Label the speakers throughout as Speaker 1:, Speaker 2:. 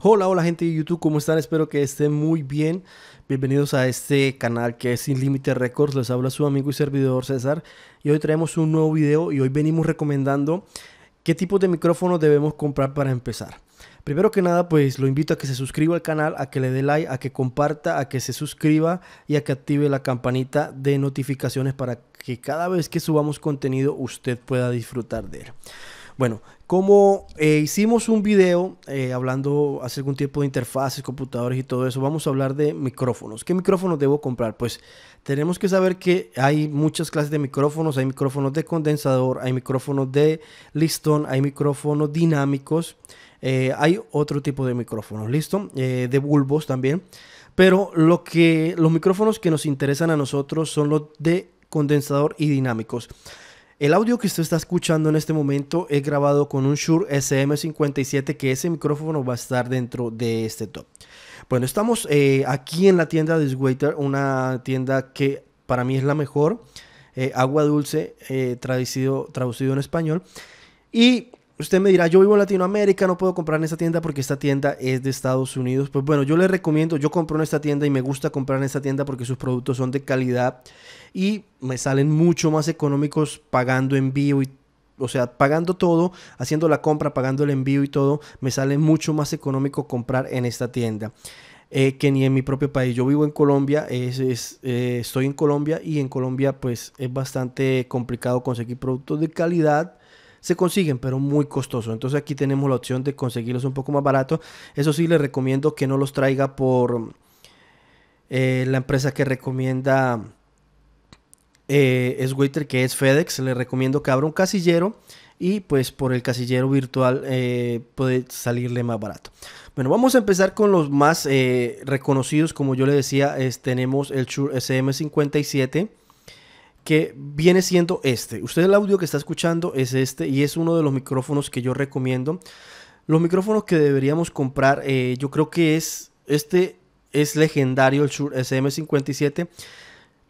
Speaker 1: Hola, hola gente de YouTube, ¿cómo están? Espero que estén muy bien. Bienvenidos a este canal que es Sin Límite Records. Les habla su amigo y servidor César. Y hoy traemos un nuevo video y hoy venimos recomendando qué tipo de micrófonos debemos comprar para empezar. Primero que nada, pues lo invito a que se suscriba al canal, a que le dé like, a que comparta, a que se suscriba y a que active la campanita de notificaciones para que cada vez que subamos contenido usted pueda disfrutar de él. Bueno, como eh, hicimos un video eh, hablando hace algún tiempo de interfaces, computadores y todo eso, vamos a hablar de micrófonos. ¿Qué micrófonos debo comprar? Pues tenemos que saber que hay muchas clases de micrófonos. Hay micrófonos de condensador, hay micrófonos de listón, hay micrófonos dinámicos. Eh, hay otro tipo de micrófonos, ¿listo? de bulbos también. Pero lo que, los micrófonos que nos interesan a nosotros son los de condensador y dinámicos. El audio que usted está escuchando en este momento es grabado con un Shure SM57 que ese micrófono va a estar dentro de este top. Bueno, estamos eh, aquí en la tienda de Sweater, una tienda que para mí es la mejor. Eh, agua dulce eh, traducido, traducido en español. Y Usted me dirá, yo vivo en Latinoamérica, no puedo comprar en esta tienda porque esta tienda es de Estados Unidos. Pues bueno, yo le recomiendo, yo compro en esta tienda y me gusta comprar en esta tienda porque sus productos son de calidad y me salen mucho más económicos pagando envío y o sea, pagando todo, haciendo la compra, pagando el envío y todo, me sale mucho más económico comprar en esta tienda. Eh, que ni en mi propio país. Yo vivo en Colombia, es, eh, estoy en Colombia y en Colombia pues es bastante complicado conseguir productos de calidad se consiguen, pero muy costoso. Entonces aquí tenemos la opción de conseguirlos un poco más barato. Eso sí, les recomiendo que no los traiga por eh, la empresa que recomienda eh, que es FedEx. Les recomiendo que abra un casillero y pues por el casillero virtual eh, puede salirle más barato. Bueno, vamos a empezar con los más eh, reconocidos. Como yo le decía, tenemos el Shure SM57 que viene siendo este. Usted el audio que está escuchando es este y es uno de los micrófonos que yo recomiendo. Los micrófonos que deberíamos comprar, eh, yo creo que es este es legendario el Shure SM57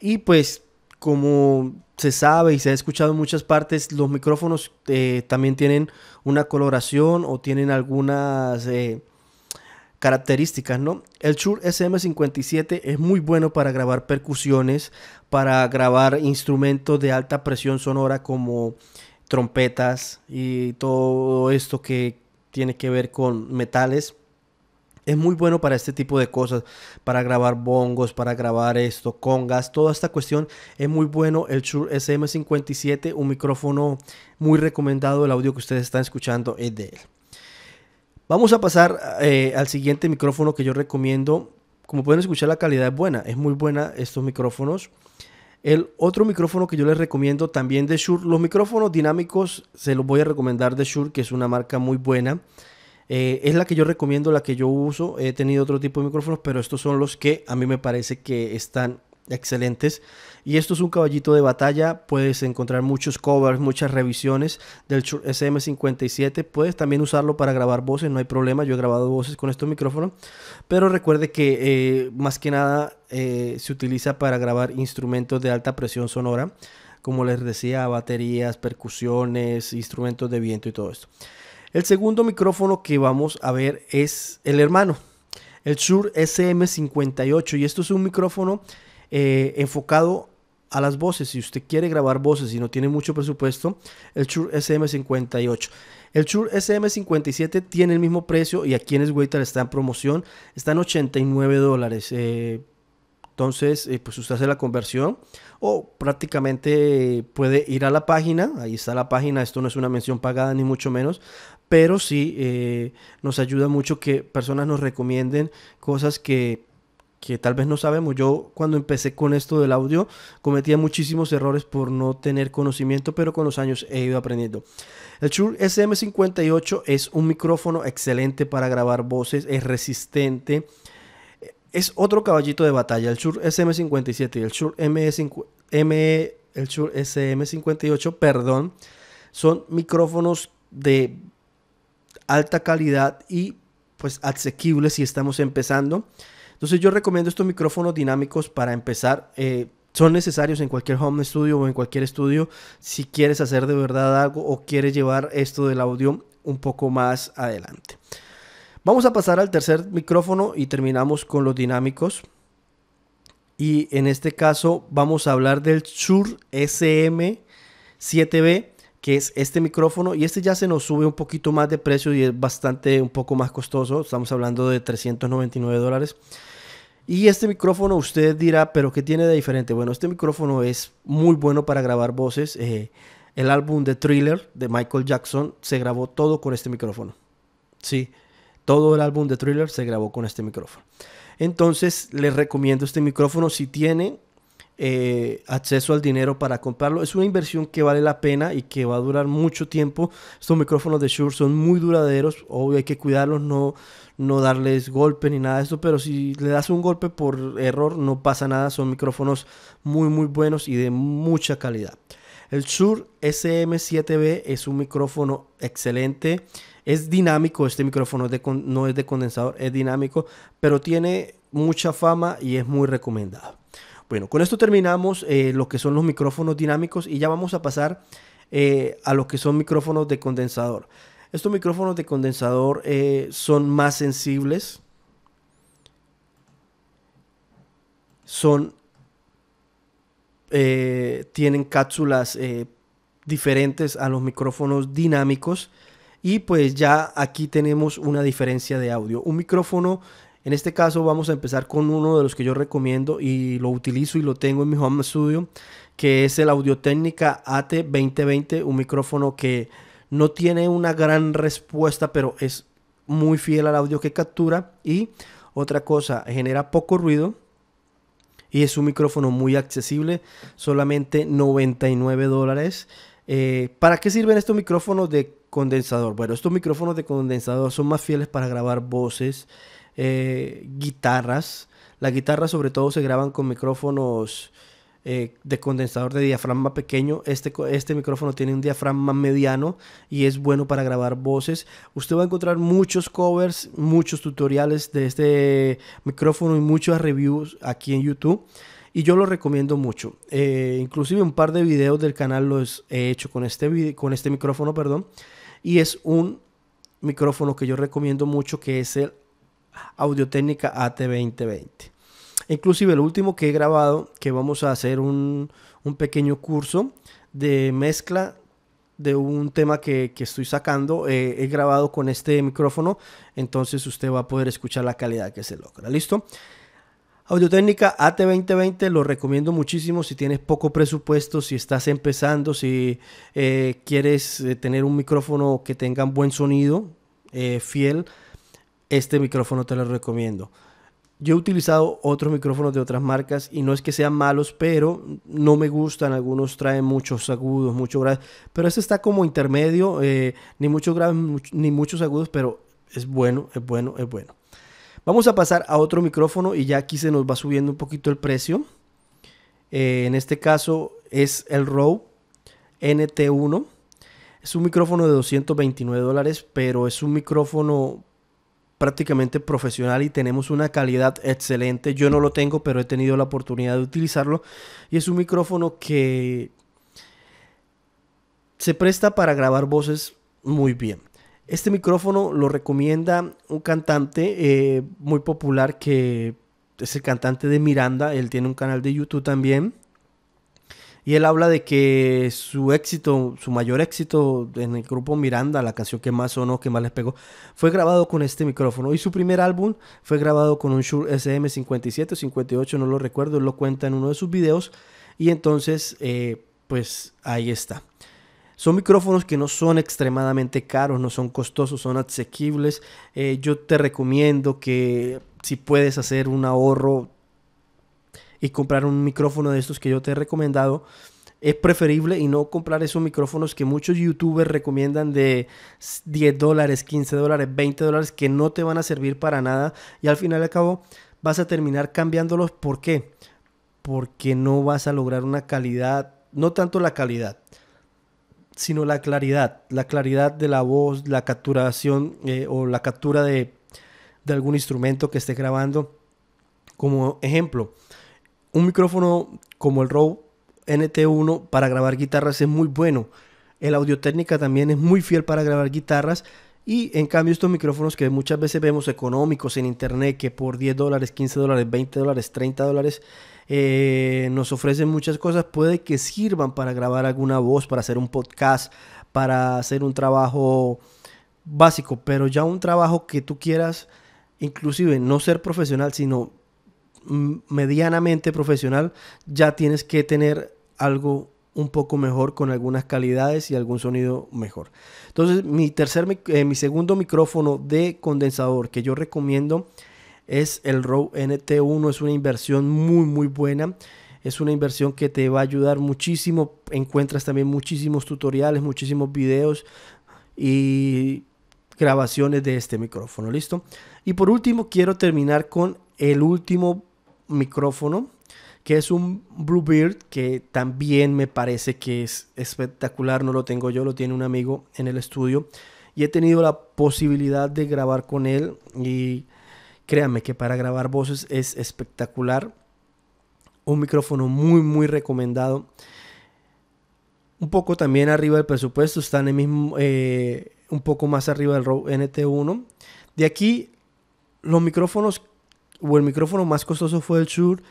Speaker 1: y pues como se sabe y se ha escuchado en muchas partes, los micrófonos eh, también tienen una coloración o tienen algunas eh, características, ¿no? El Shure SM57 es muy bueno para grabar percusiones, para grabar instrumentos de alta presión sonora como trompetas y todo esto que tiene que ver con metales. Es muy bueno para este tipo de cosas, para grabar bongos, para grabar esto, congas, toda esta cuestión es muy bueno. El Shure SM57, un micrófono muy recomendado, el audio que ustedes están escuchando es de él. Vamos a pasar eh, al siguiente micrófono que yo recomiendo. Como pueden escuchar, la calidad es buena, es muy buena estos micrófonos. El otro micrófono que yo les recomiendo también de Shure, los micrófonos dinámicos se los voy a recomendar de Shure, que es una marca muy buena. Eh, es la que yo recomiendo, la que yo uso. He tenido otro tipo de micrófonos, pero estos son los que a mí me parece que están excelentes. Y esto es un caballito de batalla. Puedes encontrar muchos covers, muchas revisiones del SM57. Puedes también usarlo para grabar voces, no hay problema. Yo he grabado voces con este micrófono Pero recuerde que eh, más que nada eh, se utiliza para grabar instrumentos de alta presión sonora. Como les decía, baterías, percusiones, instrumentos de viento y todo esto. El segundo micrófono que vamos a ver es el hermano, el Shure SM58. Y esto es un micrófono eh, enfocado a las voces. Si usted quiere grabar voces y no tiene mucho presupuesto, el Shure SM58. El Shure SM57 tiene el mismo precio y aquí en Sweater está en promoción. Está 89 dólares. Eh, entonces, eh, pues usted hace la conversión o prácticamente puede ir a la página. Ahí está la página. Esto no es una mención pagada ni mucho menos. Pero sí nos ayuda mucho que personas nos recomienden cosas que que tal vez no sabemos. Yo cuando empecé con esto del audio cometía muchísimos errores por no tener conocimiento, pero con los años he ido aprendiendo. El Shure SM58 es un micrófono excelente para grabar voces, es resistente. Es otro caballito de batalla, el Shure SM57 y el Shure, el SM58, perdón, son micrófonos de alta calidad y pues asequibles si estamos empezando. Entonces yo recomiendo estos micrófonos dinámicos para empezar. Eh, son necesarios en cualquier home studio o en cualquier estudio si quieres hacer de verdad algo o quieres llevar esto del audio un poco más adelante. Vamos a pasar al tercer micrófono y terminamos con los dinámicos. Y en este caso vamos a hablar del Shure SM7B que es este micrófono y este ya se nos sube un poquito más de precio y es bastante un poco más costoso, estamos hablando de 399 dólares. Y este micrófono usted dirá, pero ¿qué tiene de diferente? Bueno, este micrófono es muy bueno para grabar voces. Eh, el álbum de Thriller de Michael Jackson se grabó todo con este micrófono. Sí, todo el álbum de Thriller se grabó con este micrófono. Entonces les recomiendo este micrófono si tiene eh, acceso al dinero para comprarlo. Es una inversión que vale la pena y que va a durar mucho tiempo. Estos micrófonos de Shure son muy duraderos, obvio hay que cuidarlos, no, no darles golpe ni nada de esto, pero si le das un golpe por error no pasa nada, son micrófonos muy muy buenos y de mucha calidad. El Shure SM7B es un micrófono excelente, es dinámico, este micrófono no es de condensador, es dinámico, pero tiene mucha fama y es muy recomendado. Bueno, con esto terminamos eh, lo que son los micrófonos dinámicos y ya vamos a pasar eh, a lo que son micrófonos de condensador. Estos micrófonos de condensador eh, son más sensibles, son, tienen cápsulas diferentes a los micrófonos dinámicos. Y pues ya aquí tenemos una diferencia de audio. Un micrófono en este caso vamos a empezar con uno de los que yo recomiendo y lo utilizo y lo tengo en mi home studio, que es el Audio Técnica AT2020, un micrófono que no tiene una gran respuesta, pero es muy fiel al audio que captura y otra cosa, genera poco ruido y es un micrófono muy accesible, solamente 99 dólares. Eh, ¿Para qué sirven estos micrófonos de condensador? Bueno, estos micrófonos de condensador son más fieles para grabar voces, eh, guitarras. Las guitarras sobre todo se graban con micrófonos eh, de condensador de diafragma pequeño. Este, este micrófono tiene un diafragma mediano y es bueno para grabar voces. Usted va a encontrar muchos covers, muchos tutoriales de este micrófono y muchas reviews aquí en YouTube y yo lo recomiendo mucho. Eh, inclusive un par de videos del canal los he hecho con este, con este micrófono, perdón. Y es un micrófono que yo recomiendo mucho que es el Audiotécnica AT2020. Inclusive el último que he grabado, que vamos a hacer un, un pequeño curso de mezcla de un tema que, estoy sacando. Eh, he grabado con este micrófono, entonces usted va a poder escuchar la calidad que se logra. ¿Listo? Audiotécnica AT2020 lo recomiendo muchísimo si tienes poco presupuesto, si estás empezando, si eh, quieres eh, tener un micrófono que tenga un buen sonido fiel este micrófono te lo recomiendo. Yo he utilizado otros micrófonos de otras marcas y no es que sean malos, pero no me gustan. Algunos traen muchos agudos, muchos graves, pero este está como intermedio, eh, ni muchos graves ni muchos agudos, pero es bueno, es bueno, es bueno. Vamos a pasar a otro micrófono y ya aquí se nos va subiendo un poquito el precio. Eh, en este caso es el Rode NT1. Es un micrófono de 229 dólares, pero es un micrófono prácticamente profesional y tenemos una calidad excelente. Yo no lo tengo, pero he tenido la oportunidad de utilizarlo. Y es un micrófono que se presta para grabar voces muy bien. Este micrófono lo recomienda un cantante eh, muy popular que es el cantante de Miranda. Él tiene un canal de YouTube también. Y él habla de que su éxito, su mayor éxito en el grupo Miranda, la canción que más sonó, que más les pegó, fue grabado con este micrófono. Y su primer álbum fue grabado con un Shure SM57 58, no lo recuerdo, él lo cuenta en uno de sus videos. Y entonces, eh, pues ahí está. Son micrófonos que no son extremadamente caros, no son costosos, son asequibles. Eh, yo te recomiendo que si puedes hacer un ahorro y comprar un micrófono de estos que yo te he recomendado, es preferible y no comprar esos micrófonos que muchos youtubers recomiendan de 10 dólares, 15 dólares, 20 dólares que no te van a servir para nada y al final y al cabo vas a terminar cambiándolos. ¿Por qué? Porque no vas a lograr una calidad, no tanto la calidad, sino la claridad, la claridad de la voz, la capturación eh, o la captura de, de algún instrumento que esté grabando. Como ejemplo, un micrófono como el Rode NT1 para grabar guitarras es muy bueno. El audio técnica también es muy fiel para grabar guitarras. Y en cambio estos micrófonos que muchas veces vemos económicos en internet, que por 10 dólares, 15 dólares, 20 dólares, 30 dólares, eh, nos ofrecen muchas cosas, puede que sirvan para grabar alguna voz, para hacer un podcast, para hacer un trabajo básico, pero ya un trabajo que tú quieras, inclusive no ser profesional, sino medianamente profesional, ya tienes que tener algo un poco mejor con algunas calidades y algún sonido mejor. Entonces, mi tercer eh, mi segundo micrófono de condensador que yo recomiendo es el Rode NT1, es una inversión muy muy buena. Es una inversión que te va a ayudar muchísimo. Encuentras también muchísimos tutoriales, muchísimos videos y grabaciones de este micrófono, ¿listo? Y por último, quiero terminar con el último micrófono, que es un Bluebeard que también me parece que es espectacular, no lo tengo yo, lo tiene un amigo en el estudio y he tenido la posibilidad de grabar con él y créanme que para grabar voces es espectacular. Un micrófono muy muy recomendado. Un poco también arriba del presupuesto, está en el mismo, eh, un poco más arriba del Rode NT1. De aquí los micrófonos o el micrófono más costoso fue el Shure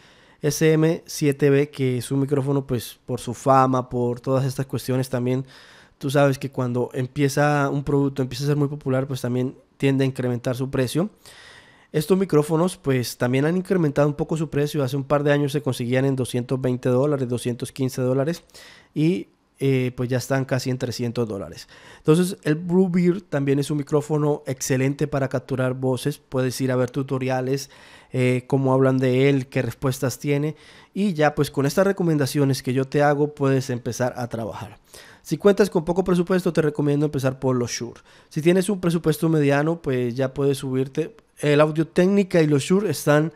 Speaker 1: SM7B, que es un micrófono pues por su fama, por todas estas cuestiones también. Tú sabes que cuando empieza un producto, empieza a ser muy popular, pues también tiende a incrementar su precio. Estos micrófonos pues también han incrementado un poco su precio. Hace un par de años se conseguían en 220 dólares, 215 dólares. Y eh, pues ya están casi en 300 dólares. Entonces el Bluebeard también es un micrófono excelente para capturar voces. Puedes ir a ver tutoriales, eh, cómo hablan de él, qué respuestas tiene. Y ya pues con estas recomendaciones que yo te hago puedes empezar a trabajar. Si cuentas con poco presupuesto te recomiendo empezar por los Shure. Si tienes un presupuesto mediano pues ya puedes subirte. El Audio Técnica y los Shure están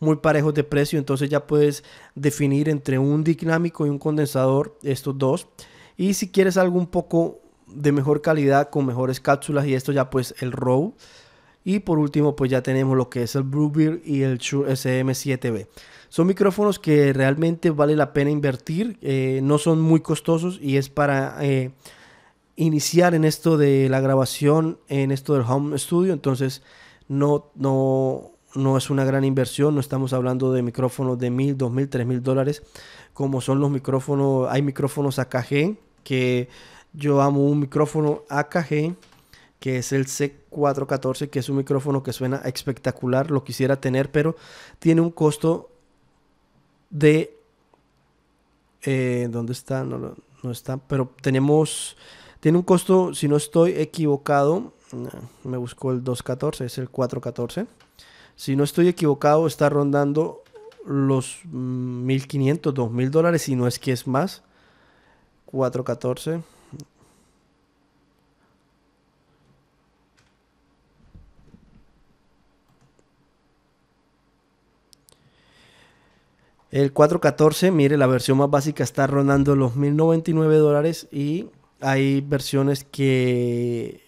Speaker 1: muy parejos de precio, entonces ya puedes definir entre un dinámico y un condensador estos dos. Y si quieres algo un poco de mejor calidad con mejores cápsulas y esto ya pues el ROW Y por último pues ya tenemos lo que es el Bluebeard y el Shure SM7B. Son micrófonos que realmente vale la pena invertir, eh, no son muy costosos y es para eh, iniciar en esto de la grabación, en esto del home studio. Entonces no, no, no es una gran inversión, no estamos hablando de micrófonos de mil, dos mil, tres mil dólares, como son los micrófonos, hay micrófonos AKG, que yo amo un micrófono AKG, que es el C414, que es un micrófono que suena espectacular, lo quisiera tener, pero tiene un costo de... Eh, ¿Dónde está? No, no está, pero tenemos... Tiene un costo, si no estoy equivocado, me buscó el 214, es el 414 si no estoy equivocado, está rondando los 1.500, mm, 2.000 dólares, y no es que es más. 414. El 414, mire, la versión más básica está rondando los 1099 dólares y hay versiones que,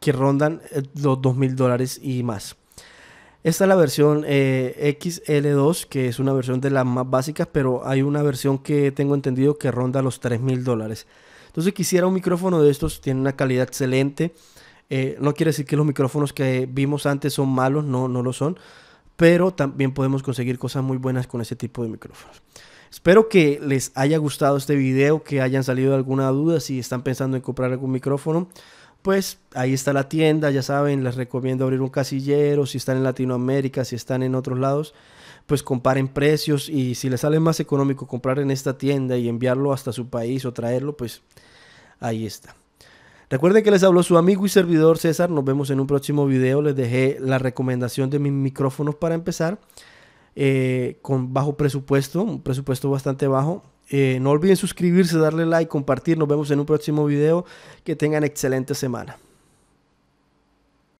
Speaker 1: que rondan eh, los 2000 dólares y más. Esta es la versión eh, XL2, que es una versión de las más básicas, pero hay una versión que tengo entendido que ronda los $3,000. mil dólares. Entonces quisiera un micrófono de estos, tiene una calidad excelente. Eh, no quiere decir que los micrófonos que vimos antes son malos, no, no lo son, pero también podemos conseguir cosas muy buenas con ese tipo de micrófonos. Espero que les haya gustado este video, que hayan salido alguna duda si están pensando en comprar algún micrófono pues ahí está la tienda, ya saben, les recomiendo abrir un casillero, si están en Latinoamérica, si están en otros lados, pues comparen precios y si les sale más económico comprar en esta tienda y enviarlo hasta su país o traerlo, pues ahí está. Recuerden que les habló su amigo y servidor César, nos vemos en un próximo video, les dejé la recomendación de mis micrófonos para empezar, eh, con bajo presupuesto, un presupuesto bastante bajo, eh, no olviden suscribirse, darle like, compartir. Nos vemos en un próximo video. Que tengan excelente semana.